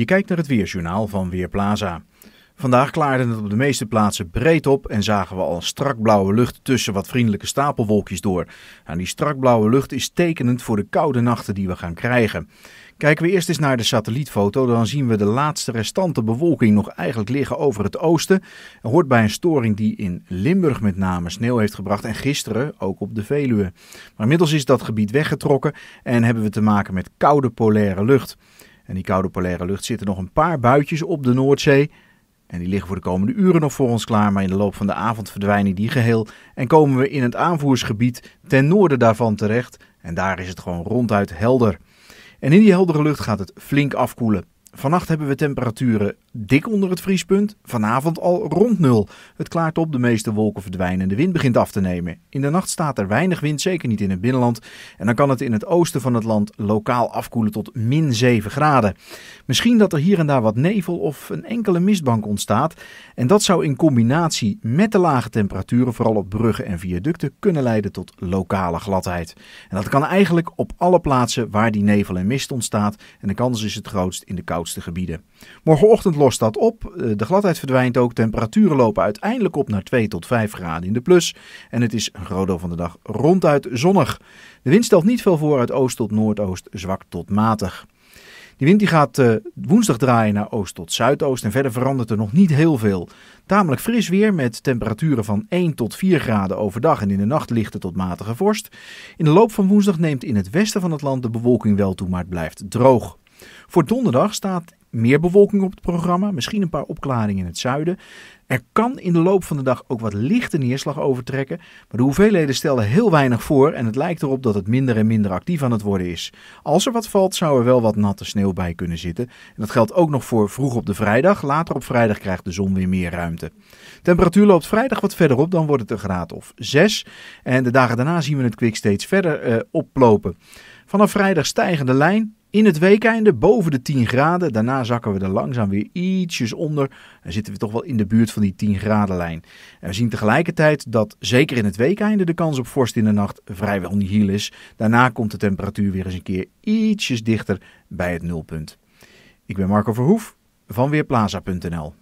Je kijkt naar het weerjournaal van Weerplaza. Vandaag klaarde het op de meeste plaatsen breed op en zagen we al strak blauwe lucht tussen wat vriendelijke stapelwolkjes door. En die strak blauwe lucht is tekenend voor de koude nachten die we gaan krijgen. Kijken we eerst eens naar de satellietfoto, dan zien we de laatste restante bewolking nog eigenlijk liggen over het oosten. Er hoort bij een storing die in Limburg met name sneeuw heeft gebracht en gisteren ook op de Veluwe. Maar inmiddels is dat gebied weggetrokken en hebben we te maken met koude polaire lucht. En die koude polaire lucht zitten nog een paar buitjes op de Noordzee. En die liggen voor de komende uren nog voor ons klaar, maar in de loop van de avond verdwijnen die geheel en komen we in het aanvoersgebied ten noorden daarvan terecht. En daar is het gewoon ronduit helder. En in die heldere lucht gaat het flink afkoelen. Vannacht hebben we temperaturen dik onder het vriespunt, vanavond al rond nul. Het klaart op, de meeste wolken verdwijnen en de wind begint af te nemen. In de nacht staat er weinig wind, zeker niet in het binnenland. En dan kan het in het oosten van het land lokaal afkoelen tot min 7 graden. Misschien dat er hier en daar wat nevel of een enkele mistbank ontstaat. En dat zou in combinatie met de lage temperaturen, vooral op bruggen en viaducten, kunnen leiden tot lokale gladheid. En dat kan eigenlijk op alle plaatsen waar die nevel en mist ontstaat. En de kans is het grootst in de koudste gebieden. Morgenochtend lost dat op. Eh, de gladheid verdwijnt ook. Temperaturen lopen uiteindelijk op naar 2 tot 5 graden in de plus. En het is een groot van de dag ronduit zonnig. De wind stelt niet veel voor uit oost tot noordoost, zwak tot matig. Die wind die gaat eh, woensdag draaien naar oost tot zuidoost en verder verandert er nog niet heel veel. Tamelijk fris weer met temperaturen van 1 tot 4 graden overdag en in de nacht lichte tot matige vorst. In de loop van woensdag neemt in het westen van het land de bewolking wel toe, maar het blijft droog. Voor donderdag staat meer bewolking op het programma, misschien een paar opklaringen in het zuiden. Er kan in de loop van de dag ook wat lichte neerslag overtrekken, maar de hoeveelheden stellen heel weinig voor en het lijkt erop dat het minder en minder actief aan het worden is. Als er wat valt, zou er wel wat natte sneeuw bij kunnen zitten. En dat geldt ook nog voor vroeg op de vrijdag. Later op vrijdag krijgt de zon weer meer ruimte. Temperatuur loopt vrijdag wat verder op, dan wordt het een graad of 6. En de dagen daarna zien we het kwik steeds verder eh, oplopen. Vanaf vrijdag stijgende lijn, in het weekeinde boven de 10 graden. Daarna zakken we er langzaam weer ietsjes onder. Dan zitten we toch wel in de buurt van die 10 graden lijn. En we zien tegelijkertijd dat zeker in het weekende de kans op vorst in de nacht vrijwel niet heel is. Daarna komt de temperatuur weer eens een keer ietsjes dichter bij het nulpunt. Ik ben Marco Verhoef van Weerplaza.nl